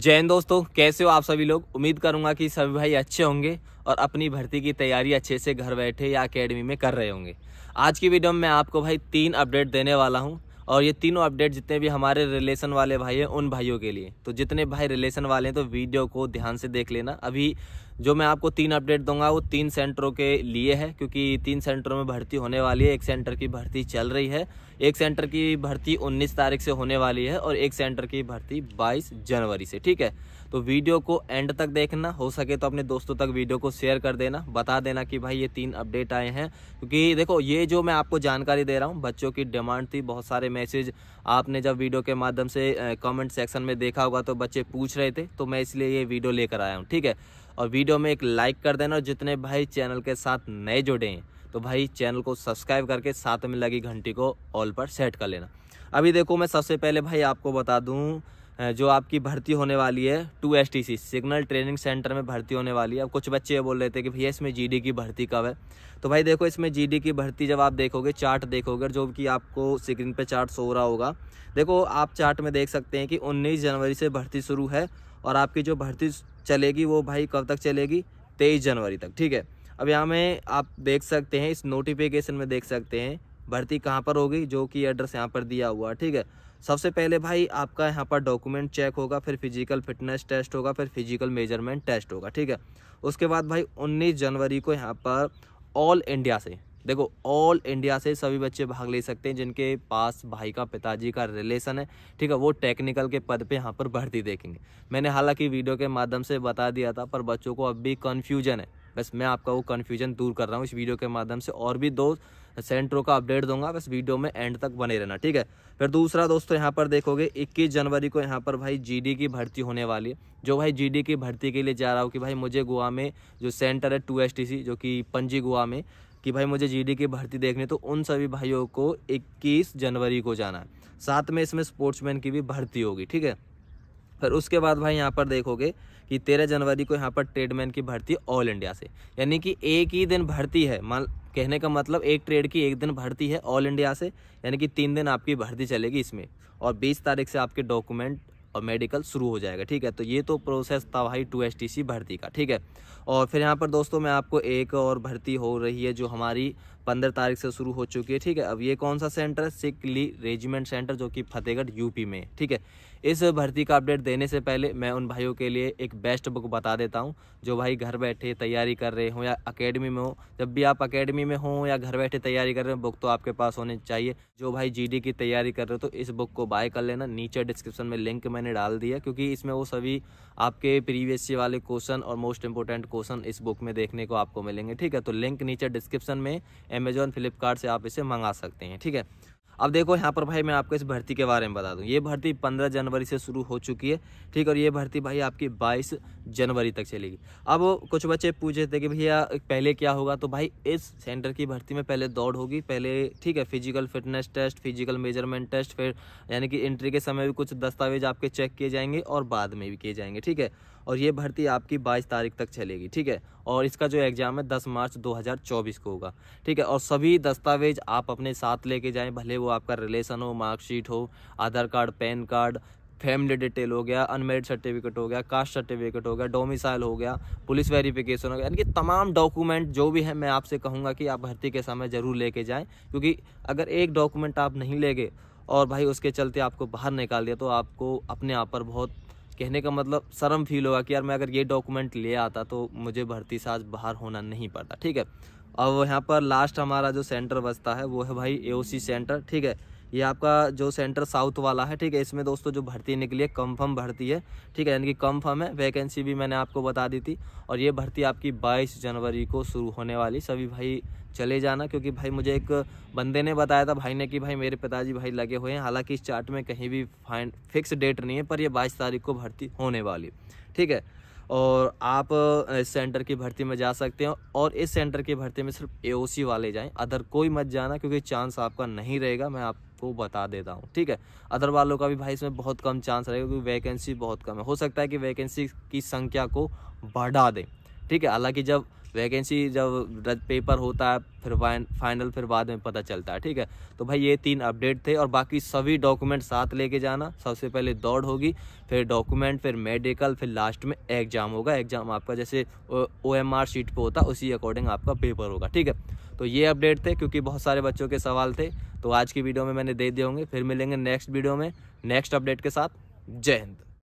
जय दोस्तों कैसे हो आप सभी लोग उम्मीद करूंगा कि सभी भाई अच्छे होंगे और अपनी भर्ती की तैयारी अच्छे से घर बैठे या अकेडमी में कर रहे होंगे आज की वीडियो में मैं आपको भाई तीन अपडेट देने वाला हूं और ये तीनों अपडेट जितने भी हमारे रिलेशन वाले भाई हैं उन भाइयों के लिए तो जितने भाई रिलेशन वाले हैं तो वीडियो को ध्यान से देख लेना अभी जो मैं आपको तीन अपडेट दूंगा वो तीन सेंटरों के लिए है क्योंकि तीन सेंटरों में भर्ती होने वाली है एक सेंटर की भर्ती चल रही है एक सेंटर की भर्ती 19 तारीख से होने वाली है और एक सेंटर की भर्ती 22 जनवरी से ठीक है तो वीडियो को एंड तक देखना हो सके तो अपने दोस्तों तक वीडियो को शेयर कर देना बता देना कि भाई ये तीन अपडेट आए हैं क्योंकि देखो ये जो मैं आपको जानकारी दे रहा हूँ बच्चों की डिमांड थी बहुत सारे मैसेज आपने जब वीडियो के माध्यम से कमेंट सेक्शन में देखा होगा तो बच्चे पूछ रहे थे तो मैं इसलिए ये वीडियो लेकर आया हूँ ठीक है और वीडियो में एक लाइक कर देना और जितने भाई चैनल के साथ नए जुड़े हैं तो भाई चैनल को सब्सक्राइब करके साथ में लगी घंटी को ऑल पर सेट कर लेना अभी देखो मैं सबसे पहले भाई आपको बता दूँ जो आपकी भर्ती होने वाली है two S T C signal training centre में भर्ती होने वाली है अब कुछ बच्चे ये बोल रहे थे कि भैया इसमें जीडी की भर्ती कब है तो भाई देखो इसमें जीडी की भर्ती जब आप देखोगे चार्ट देखोगे जो कि आपको स्क्रीन पे चार्ट सो रहा होगा देखो आप चार्ट में देख सकते हैं कि उन्नीस जनवरी से भर्ती शुरू है और आपकी जो भर्ती चलेगी वो भाई कब तक चलेगी तेईस जनवरी तक ठीक है अब यहाँ में आप देख सकते हैं इस नोटिफिकेशन में देख सकते हैं भर्ती कहाँ पर होगी जो कि एड्रेस यहाँ पर दिया हुआ ठीक है सबसे पहले भाई आपका यहाँ पर डॉक्यूमेंट चेक होगा फिर फिजिकल फिटनेस टेस्ट होगा फिर फिजिकल मेजरमेंट टेस्ट होगा ठीक है उसके बाद भाई 19 जनवरी को यहाँ पर ऑल इंडिया से देखो ऑल इंडिया से सभी बच्चे भाग ले सकते हैं जिनके पास भाई का पिताजी का रिलेशन है ठीक है वो टेक्निकल के पद पे यहाँ पर भर्ती देखेंगे मैंने हालांकि वीडियो के माध्यम से बता दिया था पर बच्चों को अब भी कन्फ्यूजन है बस मैं आपका वो कन्फ्यूजन दूर कर रहा हूँ इस वीडियो के माध्यम से और भी दो सेंटरों का अपडेट दूंगा बस वीडियो में एंड तक बने रहना ठीक है फिर दूसरा दोस्तों यहाँ पर देखोगे 21 जनवरी को यहाँ पर भाई जीडी की भर्ती होने वाली है जो भाई जीडी की भर्ती के लिए जा रहा हूँ कि भाई मुझे गोवा में जो सेंटर है टू जो कि पंजी गोवा में कि भाई मुझे जीडी की भर्ती देखनी तो उन सभी भाइयों को 21 जनवरी को जाना है साथ में इसमें स्पोर्ट्समैन की भी भर्ती होगी ठीक है फिर उसके बाद भाई यहाँ पर देखोगे कि तेरह जनवरी को यहाँ पर ट्रेडमैन की भर्ती ऑल इंडिया से यानी कि एक ही दिन भर्ती है मान कहने का मतलब एक ट्रेड की एक दिन भर्ती है ऑल इंडिया से यानी कि तीन दिन आपकी भर्ती चलेगी इसमें और बीस तारीख से आपके डॉक्यूमेंट और मेडिकल शुरू हो जाएगा ठीक है तो ये तो प्रोसेस था भाई टू एस टी सी भर्ती का ठीक है और फिर यहाँ पर दोस्तों मैं आपको एक और भर्ती हो रही है जो हमारी पंद्रह तारीख से शुरू हो चुकी है ठीक है अब ये कौन सा सेंटर है सिकली रेजिमेंट सेंटर जो कि फतेहगढ़ यूपी में ठीक है इस भर्ती का अपडेट देने से पहले मैं उन भाइयों के लिए एक बेस्ट बुक बता देता हूँ जो भाई घर बैठे तैयारी कर रहे हों या अकेडमी में हो जब भी आप अकेडमी में हों या घर बैठे तैयारी कर रहे हो बुक तो आपके पास होनी चाहिए जो भाई जी की तैयारी कर रहे हो तो इस बुक को बाय कर लेना नीचे डिस्क्रिप्शन में लिंक मैंने डाल दिया क्योंकि इसमें वो सभी आपके प्रीवियस वाले क्वेश्चन और मोस्ट इंपॉर्टेंट क्वेश्चन इस बुक में देखने को आपको मिलेंगे ठीक है तो लिंक नीचे डिस्क्रिप्शन में अमेजोन फ्लिपकार्ट से आप इसे मंगा सकते हैं ठीक है अब देखो यहाँ पर भाई मैं आपको इस भर्ती के बारे में बता दूँ ये भर्ती 15 जनवरी से शुरू हो चुकी है ठीक और ये भर्ती भाई आपकी 22 जनवरी तक चलेगी अब कुछ बच्चे पूछे थे कि भैया पहले क्या होगा तो भाई इस सेंटर की भर्ती में पहले दौड़ होगी पहले ठीक है physical fitness test physical measurement test फिर यानी कि एंट्री के समय भी कुछ दस्तावेज आपके चेक किए जाएंगे और बाद में भी किए जाएंगे ठीक है और ये भर्ती आपकी 22 तारीख तक चलेगी ठीक है और इसका जो एग्ज़ाम है 10 मार्च 2024 को होगा ठीक है और सभी दस्तावेज आप अपने साथ लेके जाएं भले वो आपका रिलेशन हो मार्कशीट हो Aadhaar card PAN card family detail हो गया अनमेरिड सर्टिफिकेट हो गया कास्ट सर्टिफिकेट हो गया डोमिसाइल हो गया पुलिस वेरिफिकेशन हो गया यानी कि तमाम डॉक्यूमेंट जो भी है मैं आपसे कहूँगा कि आप भर्ती के समय ज़रूर लेके जाएं क्योंकि अगर एक डॉक्यूमेंट आप नहीं ले गए और भाई उसके चलते आपको बाहर निकाल दिया तो आपको अपने आप पर बहुत कहने का मतलब शर्म फील होगा कि यार मैं अगर ये डॉक्यूमेंट ले आता तो मुझे भर्ती साज बाहर होना नहीं पड़ता ठीक है अब यहाँ पर लास्ट हमारा जो सेंटर बचता है वो है भाई एओसी सेंटर ठीक है ये आपका जो सेंटर साउथ वाला है ठीक है इसमें दोस्तों जो भर्ती निकली है कंफर्म भर्ती है ठीक है यानी कि कंफर्म है वैकेंसी भी मैंने आपको बता दी थी और ये भर्ती आपकी बाईस जनवरी को शुरू होने वाली सभी भाई चले जाना क्योंकि भाई मुझे एक बंदे ने बताया था भाई ने कि भाई मेरे पिताजी भाई लगे हुए हैं हालांकि इस चार्ट में कहीं भी फाइन फिक्स डेट नहीं है पर यह बाईस तारीख को भर्ती होने वाली ठीक है और आप इस सेंटर की भर्ती में जा सकते हो और इस सेंटर की भर्ती में सिर्फ एओसी वाले जाएं अदर कोई मत जाना क्योंकि चांस आपका नहीं रहेगा मैं आपको बता देता हूँ ठीक है अदर वालों का भी भाई इसमें बहुत कम चांस रहेगा क्योंकि वैकेंसी बहुत कम है हो सकता है कि वैकेंसी की संख्या को बढ़ा दें ठीक है हालांकि जब वैकेंसी जब पेपर होता है फिर फाइनल फिर बाद में पता चलता है ठीक है तो भाई ये तीन अपडेट थे और बाकी सभी डॉक्यूमेंट साथ लेके जाना सबसे पहले दौड़ होगी फिर डॉक्यूमेंट फिर मेडिकल फिर लास्ट में एग्ज़ाम होगा एग्ज़ाम आपका जैसे ओ एम आर शीट पर होता उसी अकॉर्डिंग आपका पेपर होगा ठीक है तो ये अपडेट थे क्योंकि बहुत सारे बच्चों के सवाल थे तो आज की वीडियो में मैंने दे दिए होंगे फिर मिलेंगे नेक्स्ट वीडियो में नेक्स्ट अपडेट के साथ जय हिंद